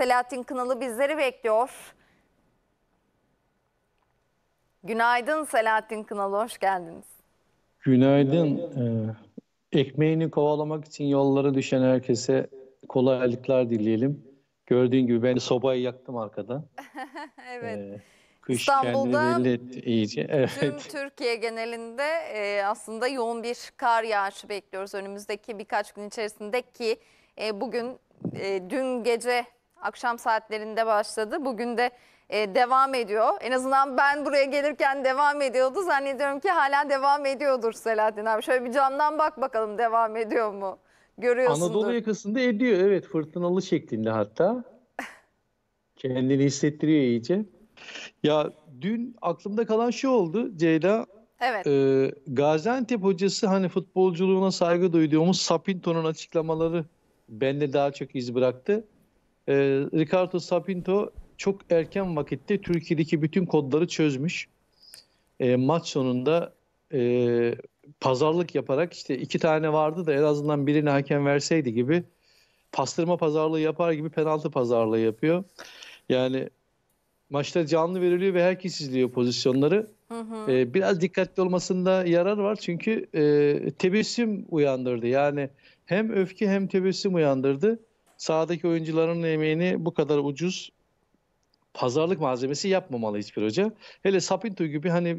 Selahattin Kınalı bizleri bekliyor. Günaydın Selahattin Kınalı, hoş geldiniz. Günaydın. Ee, ekmeğini kovalamak için yollara düşen herkese kolaylıklar dileyelim. Gördüğün gibi ben sobayı yaktım arkada. evet. Ee, kış İstanbul'da iyice. Evet. tüm Türkiye genelinde e, aslında yoğun bir kar yağışı bekliyoruz önümüzdeki birkaç gün içerisinde ki e, bugün e, dün gece Akşam saatlerinde başladı. Bugün de e, devam ediyor. En azından ben buraya gelirken devam ediyordu. Zannediyorum ki hala devam ediyordur Selahattin abi. Şöyle bir camdan bak bakalım devam ediyor mu? Görüyorsundur. Anadolu yakasında ediyor evet fırtınalı şeklinde hatta. Kendini hissettiriyor iyice. Ya dün aklımda kalan şey oldu Ceyda. Evet. E, Gaziantep hocası hani futbolculuğuna saygı duyduğumuz Sapinto'nun açıklamaları bende daha çok iz bıraktı e, Ricardo Sapinto çok erken vakitte Türkiye'deki bütün kodları çözmüş. E, maç sonunda e, pazarlık yaparak işte iki tane vardı da en azından birini hakem verseydi gibi pastırma pazarlığı yapar gibi penaltı pazarlığı yapıyor. Yani maçta canlı veriliyor ve herkes izliyor pozisyonları. Hı hı. Ee, biraz dikkatli olmasında yarar var çünkü e, tebessüm uyandırdı. Yani hem öfke hem tebessüm uyandırdı sahadaki oyuncuların emeğini bu kadar ucuz pazarlık malzemesi yapmamalı hiçbir hoca. Hele Sapinto gibi hani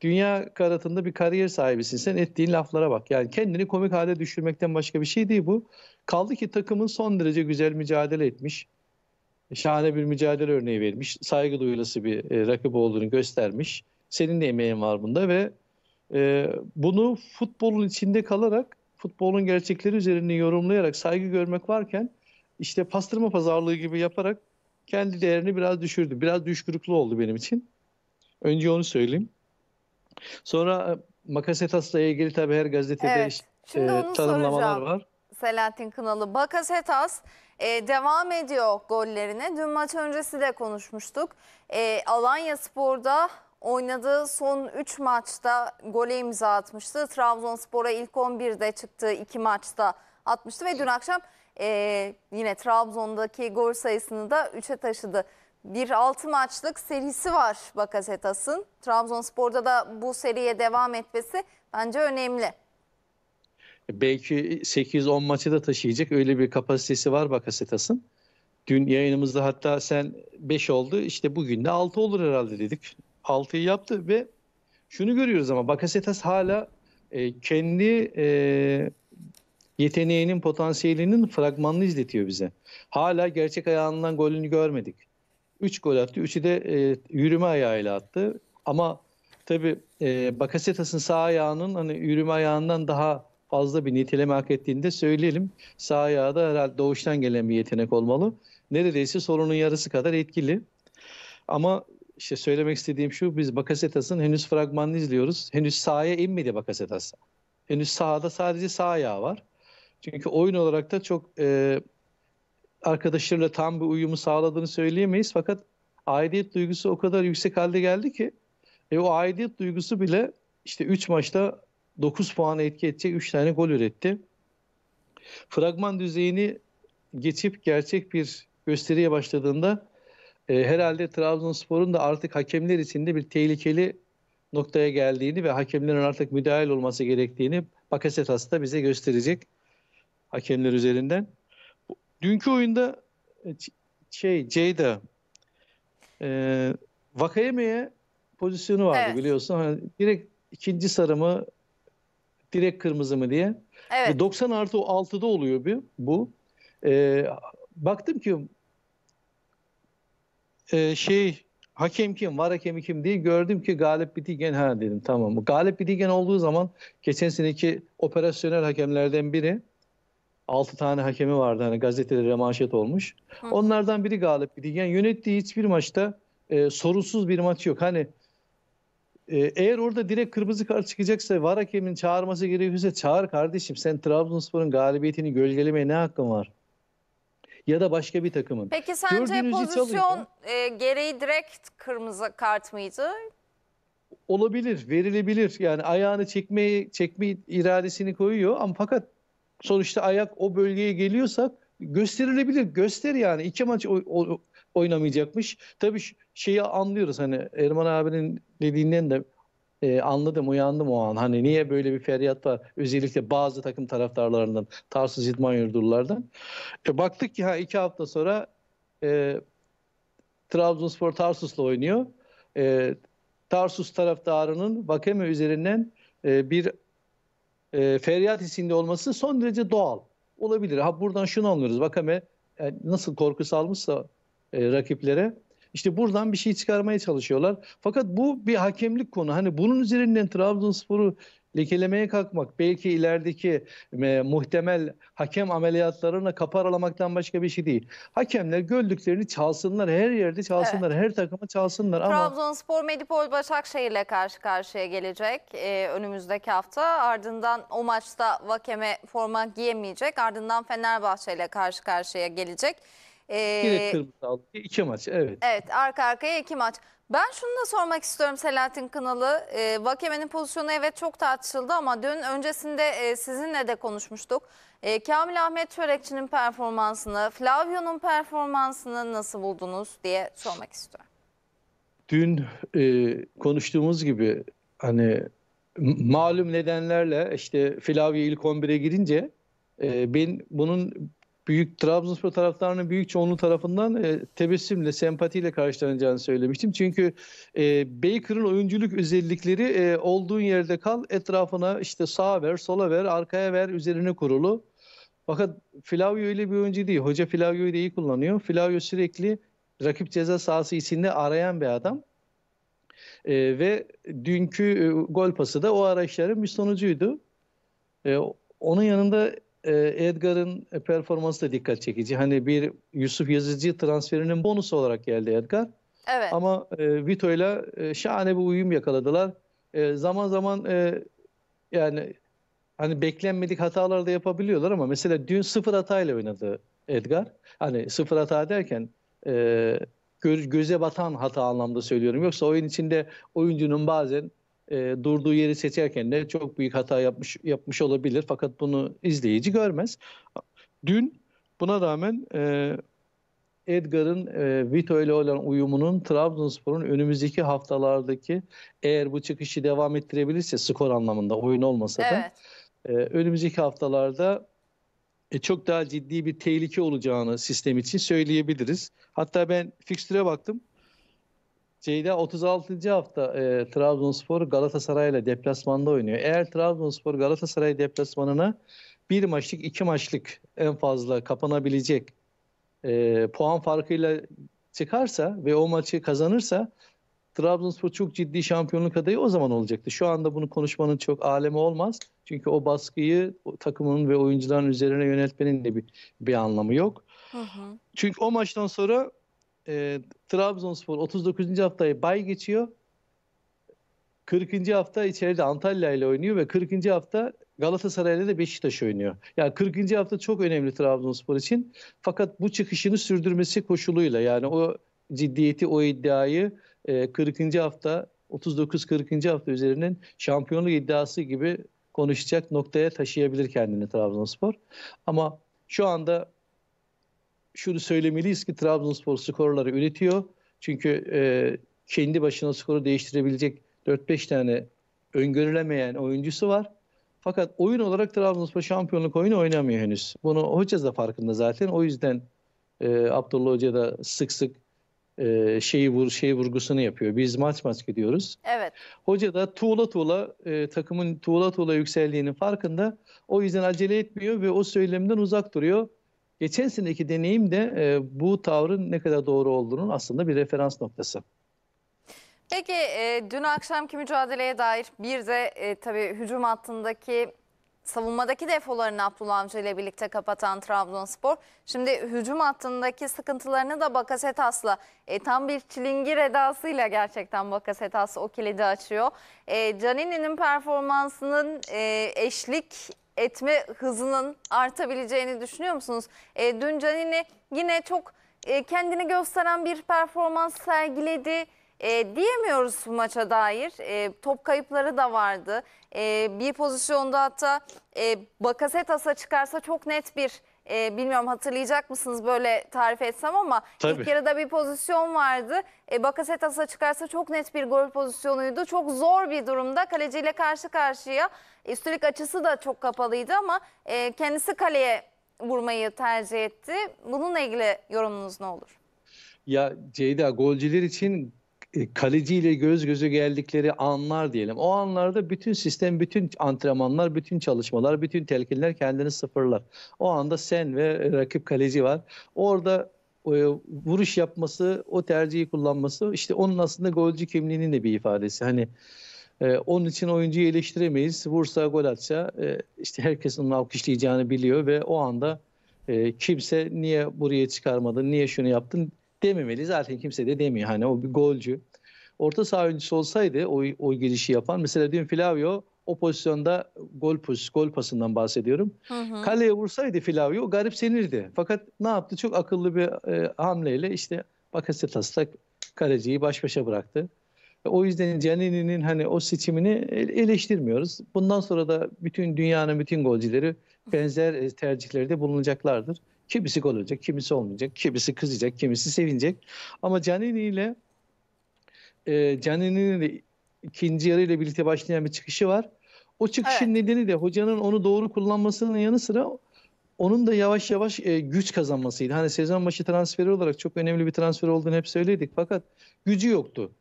dünya karatında bir kariyer sahibisin sen ettiğin laflara bak. Yani kendini komik hale düşürmekten başka bir şey değil bu. Kaldı ki takımın son derece güzel mücadele etmiş. Şahane bir mücadele örneği vermiş. Saygı duyulası bir e, rakip olduğunu göstermiş. Senin de emeğin var bunda ve e, bunu futbolun içinde kalarak futbolun gerçekleri üzerine yorumlayarak saygı görmek varken işte pastırma pazarlığı gibi yaparak kendi değerini biraz düşürdü. Biraz düşkürüklü oldu benim için. Önce onu söyleyeyim. Sonra e, Makasetas'la ilgili tabii her gazetede evet, işte, e, tanımlamalar var. Selahattin Kınalı. Bakasetas e, devam ediyor gollerine. Dün maç öncesi de konuşmuştuk. E, Alanya Spor'da oynadığı son 3 maçta gole imza atmıştı. Trabzonspor'a ilk 11'de çıktığı 2 maçta atmıştı ve dün akşam e, yine Trabzon'daki gol sayısını da 3'e taşıdı. Bir 6 maçlık serisi var Bakasetas'ın. Trabzonspor'da da bu seriye devam etmesi bence önemli. Belki 8-10 maçı da taşıyacak öyle bir kapasitesi var Bakasetas'ın. Dün yayınımızda hatta sen 5 oldu işte bugün de 6 olur herhalde dedik. 6'yı yaptı ve şunu görüyoruz ama Bakasetas hala e, kendi e, yeteneğinin, potansiyelinin fragmanını izletiyor bize. Hala gerçek ayağından golünü görmedik. 3 gol attı. 3'ü de e, yürüme ayağıyla attı. Ama tabii e, Bakasetas'ın sağ ayağının hani yürüme ayağından daha fazla bir niteleme hak ettiğini de söyleyelim. Sağ ayağı da herhalde doğuştan gelen bir yetenek olmalı. Neredeyse solunun yarısı kadar etkili. Ama işte söylemek istediğim şu biz Bakasetas'ın henüz fragmanını izliyoruz. Henüz sahaya inmedi Bakasetas. Henüz sahada sadece sağ ayağı var. Çünkü oyun olarak da çok e, arkadaşlarıyla tam bir uyumu sağladığını söyleyemeyiz. Fakat aidiyet duygusu o kadar yüksek halde geldi ki e, o aidiyet duygusu bile işte 3 maçta 9 puan etki edecek 3 tane gol üretti. Fragman düzeyini geçip gerçek bir gösteriye başladığında e, herhalde Trabzonspor'un da artık hakemler içinde bir tehlikeli noktaya geldiğini ve hakemlerin artık müdahil olması gerektiğini Bakasetas da bize gösterecek hakemler üzerinden. Dünkü oyunda e, şey Ceyda e, Vakayeme'ye pozisyonu vardı evet. biliyorsun. Hani direkt ikinci sarı mı direkt kırmızı mı diye. Evet. 90 artı 6'da oluyor bir bu. E, baktım ki e, şey hakem kim, var hakemi kim diye gördüm ki Galip Bitigen ha dedim tamam. Galip Bitigen olduğu zaman geçen seneki operasyonel hakemlerden biri. 6 tane hakemi vardı hani gazetelere manşet olmuş. Hı. Onlardan biri galip gidiyor. Yani yönettiği hiçbir maçta e, sorunsuz bir maç yok. Hani e, eğer orada direkt kırmızı kart çıkacaksa var hakemin çağırması gerekiyorsa çağır kardeşim. Sen Trabzonspor'un galibiyetini gölgelemeye ne hakkın var? Ya da başka bir takımın. Peki sence Gördüğünüz pozisyon e, gereği direkt kırmızı kart mıydı? Olabilir, verilebilir. Yani ayağını çekmeyi, çekme iradesini koyuyor ama fakat sonuçta ayak o bölgeye geliyorsak gösterilebilir. Göster yani. iki maç o, o, oynamayacakmış. Tabii şeyi anlıyoruz hani Erman abinin dediğinden de e, anladım, uyandım o an. Hani niye böyle bir feryat var? Özellikle bazı takım taraftarlarından, Tarsus İdman Yurdurlardan. E, baktık ki ha iki hafta sonra e, Trabzonspor Tarsus'la oynuyor. E, Tarsus taraftarının Vakeme üzerinden e, bir e, feryat hissinde olması son derece doğal olabilir. Ha buradan şunu anlıyoruz. Vakame yani e, nasıl korku salmışsa e, rakiplere işte buradan bir şey çıkarmaya çalışıyorlar. Fakat bu bir hakemlik konu. Hani bunun üzerinden Trabzonspor'u lekelemeye kalkmak belki ilerideki e, muhtemel hakem ameliyatlarına kapar alamaktan başka bir şey değil. Hakemler gördüklerini çalsınlar, her yerde çalsınlar, evet. her takımı çalsınlar ama Trabzonspor Medipol ile karşı karşıya gelecek e, önümüzdeki hafta. Ardından o maçta Vakeme forma giyemeyecek. Ardından Fenerbahçe ile karşı karşıya gelecek. Ee, Yine kırmızı aldı. İki maç evet. Evet arka arkaya iki maç. Ben şunu da sormak istiyorum Selahattin Kınalı. E, Vakeme'nin pozisyonu evet çok tartışıldı ama dün öncesinde e, sizinle de konuşmuştuk. E, Kamil Ahmet Çörekçi'nin performansını, Flavio'nun performansını nasıl buldunuz diye sormak istiyorum. Dün e, konuştuğumuz gibi hani malum nedenlerle işte Flavio ilk 11'e girince e, ben bunun büyük Trabzonspor taraftarının büyük çoğunluğu tarafından e, tebessümle, sempatiyle karşılanacağını söylemiştim. Çünkü e, Baker'ın oyunculuk özellikleri e, olduğun yerde kal, etrafına işte sağa ver, sola ver, arkaya ver, üzerine kurulu. Fakat Flavio öyle bir oyuncu değil. Hoca Flavio'yu da iyi kullanıyor. Flavio sürekli rakip ceza sahası içinde arayan bir adam. E, ve dünkü e, gol pası da o araçların bir sonucuydu. E, onun yanında e, Edgar'ın e, performansı da dikkat çekici. Hani bir Yusuf Yazıcı transferinin bonusu olarak geldi Edgar. Evet. Ama e, Vito ile şahane bir uyum yakaladılar. E, zaman zaman e, yani hani beklenmedik hatalar da yapabiliyorlar ama mesela dün sıfır hatayla oynadı Edgar. Hani sıfır hata derken e, göze batan hata anlamda söylüyorum. Yoksa oyun içinde oyuncunun bazen e, durduğu yeri seçerken de çok büyük hata yapmış yapmış olabilir. Fakat bunu izleyici görmez. Dün buna rağmen e, Edgar'ın e, Vito ile olan uyumunun Trabzonspor'un önümüzdeki haftalardaki eğer bu çıkışı devam ettirebilirse skor anlamında oyun olmasa da evet. e, önümüzdeki haftalarda e, çok daha ciddi bir tehlike olacağını sistem için söyleyebiliriz. Hatta ben fikstüre baktım şeyde 36. hafta e, Trabzonspor ile deplasmanda oynuyor. Eğer Trabzonspor Galatasaray deplasmanına bir maçlık iki maçlık en fazla kapanabilecek e, puan farkıyla çıkarsa ve o maçı kazanırsa Trabzonspor çok ciddi şampiyonluk adayı o zaman olacaktı. Şu anda bunu konuşmanın çok alemi olmaz. Çünkü o baskıyı takımın ve oyuncuların üzerine yöneltmenin de bir, bir anlamı yok. Hı Çünkü o maçtan sonra e, Trabzonspor 39. haftayı bay geçiyor. 40. hafta içeride Antalya ile oynuyor ve 40. hafta Galatasaray ile de Beşiktaş oynuyor. Yani 40. hafta çok önemli Trabzonspor için. Fakat bu çıkışını sürdürmesi koşuluyla yani o ciddiyeti, o iddiayı 40. E, hafta 39-40. hafta üzerinden şampiyonluk iddiası gibi konuşacak noktaya taşıyabilir kendini Trabzonspor. Ama şu anda şunu söylemeliyiz ki Trabzonspor skorları üretiyor. Çünkü e, kendi başına skoru değiştirebilecek 4-5 tane öngörülemeyen oyuncusu var. Fakat oyun olarak Trabzonspor şampiyonluk oyunu oynamıyor henüz. Bunu hoca da farkında zaten. O yüzden e, Abdullah Hoca da sık sık e, şeyi vur şey vurgusunu yapıyor. Biz maç maç gidiyoruz. Evet. Hoca da tuğla tuğla e, takımın tuğla tuğla yükseldiğinin farkında. O yüzden acele etmiyor ve o söylemden uzak duruyor geçen seneki deneyim de e, bu tavrın ne kadar doğru olduğunun aslında bir referans noktası. Peki e, dün akşamki mücadeleye dair bir de e, tabii hücum hattındaki savunmadaki defolarını Abdullah Avcı ile birlikte kapatan Trabzonspor. Şimdi hücum hattındaki sıkıntılarını da Bakasetas'la e, tam bir çilingir edasıyla gerçekten Bakasetas o kilidi açıyor. E, Canini'nin performansının e, eşlik etme hızının artabileceğini düşünüyor musunuz? E, dün Canini yine çok e, kendini gösteren bir performans sergiledi. E, diyemiyoruz bu maça dair. E, top kayıpları da vardı. E, bir pozisyonda hatta e, Bakasetas'a çıkarsa çok net bir e, bilmiyorum hatırlayacak mısınız böyle tarif etsem ama Tabii. ilk yarıda bir pozisyon vardı. E, Bakasetas'a çıkarsa çok net bir gol pozisyonuydu. Çok zor bir durumda kaleciyle karşı karşıya. E, üstelik açısı da çok kapalıydı ama e, kendisi kaleye vurmayı tercih etti. Bununla ilgili yorumunuz ne olur? Ya Ceyda golciler için e, kaleciyle göz göze geldikleri anlar diyelim. O anlarda bütün sistem, bütün antrenmanlar, bütün çalışmalar, bütün telkinler kendini sıfırlar. O anda sen ve rakip kaleci var. Orada e, vuruş yapması, o tercihi kullanması işte onun aslında golcü kimliğinin de bir ifadesi. Hani e, onun için oyuncuyu eleştiremeyiz. Vursa gol atsa e, işte herkes onun alkışlayacağını biliyor ve o anda e, kimse niye buraya çıkarmadın, niye şunu yaptın dememeli. Zaten kimse de demiyor. Hani o bir golcü. Orta saha oyuncusu olsaydı o, o girişi yapan mesela dün Flavio o pozisyonda gol pos, gol pasından bahsediyorum. Hı hı. Kaleye vursaydı Flavio garip senirdi. Fakat ne yaptı? Çok akıllı bir e, hamleyle işte Bakasetas da kaleciyi baş başa bıraktı. E, o yüzden Canini'nin hani o seçimini e, eleştirmiyoruz. Bundan sonra da bütün dünyanın bütün golcileri benzer e, tercihlerde bulunacaklardır. Kimisi gol olacak, kimisi olmayacak, kimisi kızacak, kimisi sevinecek. Ama Canini ile e, Canini'nin de ikinci yarıyla birlikte başlayan bir çıkışı var. O çıkışın evet. nedeni de hocanın onu doğru kullanmasının yanı sıra onun da yavaş yavaş e, güç kazanmasıydı. Hani sezon başı transferi olarak çok önemli bir transfer olduğunu hep söyledik fakat gücü yoktu.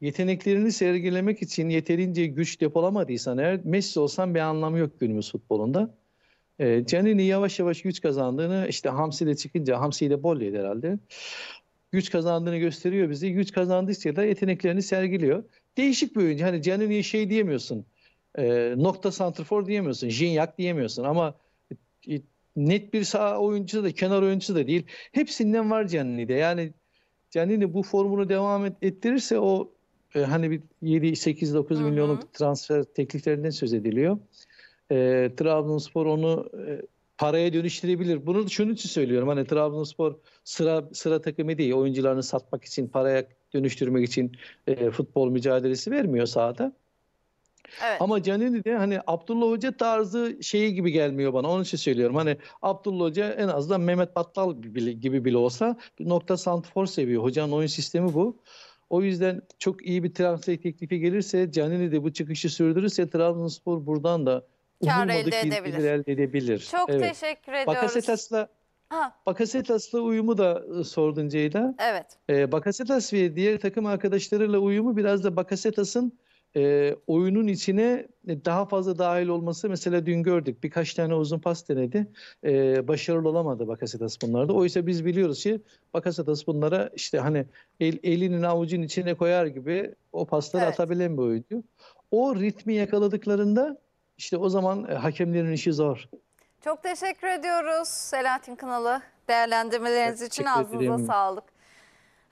Yeteneklerini sergilemek için yeterince güç depolamadıysan eğer Messi olsan bir anlamı yok günümüz futbolunda. E, ee, Canini yavaş yavaş güç kazandığını işte Hamsi ile çıkınca Hamsi ile Bolleydi herhalde. Güç kazandığını gösteriyor bizi. Güç kazandıysa da yeteneklerini sergiliyor. Değişik bir oyuncu. Hani Canini'ye şey diyemiyorsun. E, nokta santrfor diyemiyorsun. Jinyak diyemiyorsun ama e, net bir sağ oyuncu da kenar oyuncu da değil. Hepsinden var Canini'de. Yani Canini bu formunu devam et, ettirirse o e, hani bir 7 8 9 hı milyonluk transfer tekliflerinden söz ediliyor e, Trabzonspor onu e, paraya dönüştürebilir. Bunu şunun için söylüyorum. Hani Trabzonspor sıra sıra takımı değil. Oyuncularını satmak için, paraya dönüştürmek için e, futbol mücadelesi vermiyor sahada. Evet. Ama Canini de hani Abdullah Hoca tarzı şeyi gibi gelmiyor bana. Onun için söylüyorum. Hani Abdullah Hoca en azından Mehmet Battal gibi bile olsa bir nokta santifor seviyor. Hocanın oyun sistemi bu. O yüzden çok iyi bir transfer teklifi gelirse Canini de bu çıkışı sürdürürse Trabzonspor buradan da kar elde edebilir. elde edebilir. Çok evet. teşekkür ediyoruz. Bakasetas'la Bakasetas'la uyumu da ıı, sordun Ceyda. Evet. Ee, Bakasetas ve diğer takım arkadaşlarıyla uyumu biraz da Bakasetas'ın e, oyunun içine daha fazla dahil olması mesela dün gördük birkaç tane uzun pas denedi e, başarılı olamadı Bakasetas bunlarda oysa biz biliyoruz ki Bakasetas bunlara işte hani el, elinin avucun içine koyar gibi o pasları evet. atabilen bir oyuncu o ritmi yakaladıklarında işte o zaman e, hakemlerin işi zor. Çok teşekkür ediyoruz Selahattin Kınalı değerlendirmeleriniz için teşekkür ağzınıza sağlık.